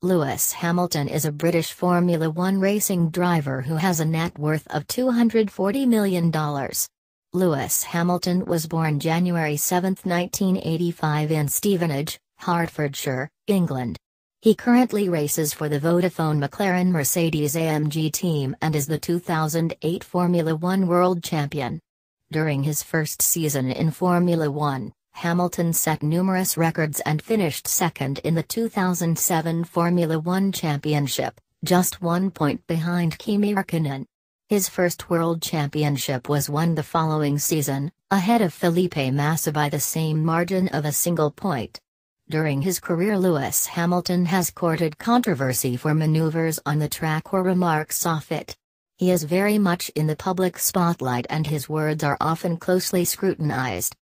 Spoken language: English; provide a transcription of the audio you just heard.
Lewis Hamilton is a British Formula One racing driver who has a net worth of $240 million. Lewis Hamilton was born January 7, 1985 in Stevenage, Hertfordshire, England. He currently races for the Vodafone McLaren Mercedes AMG team and is the 2008 Formula One World Champion. During his first season in Formula One, Hamilton set numerous records and finished second in the 2007 Formula One Championship, just one point behind Kimi Räikkönen. His first world championship was won the following season, ahead of Felipe Massa by the same margin of a single point. During his career Lewis Hamilton has courted controversy for maneuvers on the track or remarks off it. He is very much in the public spotlight and his words are often closely scrutinized.